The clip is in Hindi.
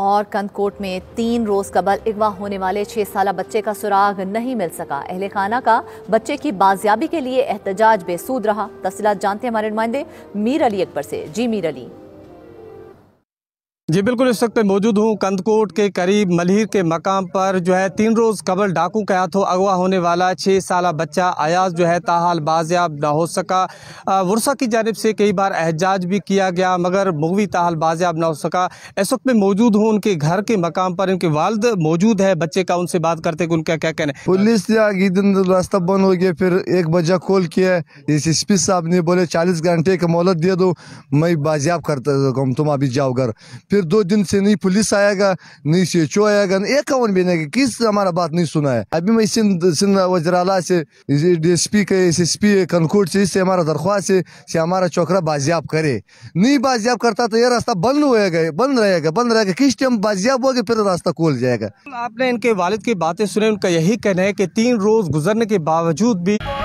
और कंदकोट में तीन रोज कबल अगवा होने वाले छह साल बच्चे का सुराग नहीं मिल सका अहल खाना का बच्चे की बाजियाबी के लिए एहतजाज बेसूद रहा तफसी जानते हमारे नुमाइंदे मीर अली अकबर से जी मीर अली जी बिल्कुल इस वक्त मौजूद हूँ कंदकोट के करीब मलिर के मकाम पर जो है तीन रोज़ कबल डाकू के हाथों अगवा होने वाला छः साल बच्चा अयाज जो है ताहाल बाजियाब ना हो सका वर्षा की जानब से कई बार एहजाज भी किया गया मगर मूवी ताहाल बाजियाब ना हो सका इस वक्त मैं मौजूद हूँ उनके घर के मकाम पर इनके वालद मौजूद है बच्चे का उनसे बात करते उनका क्या कहना है पुलिस ने आगे दिन रास्ता बंद हो गया फिर एक बजा खोल किया इस एस पी साहब ने बोले चालीस घंटे का मोहलत दे दो मैं बाजियाब करता तुम अभी जाओ घर फिर दो दिन से नहीं पुलिस आएगा नहीं सी एच ओ आएगा एक कौन नहीं किस हमारा बात नहीं सुना है अभी मैं सिंध सिंध वजराला से डी एस पी के एस एस पी कनकोट से इससे हमारा दरख्वास्त है से हमारा चौकरा बाजियाब करे नहीं बाजियाब करता तो ये रास्ता बंद होएगा बंद रहेगा बंद रहेगा किस टाइम बाजियाब होगी फिर रास्ता खोल जाएगा आपने इनके वालिद की बातें सुने उनका यही कहना है कि तीन रोज गुजरने के बावजूद भी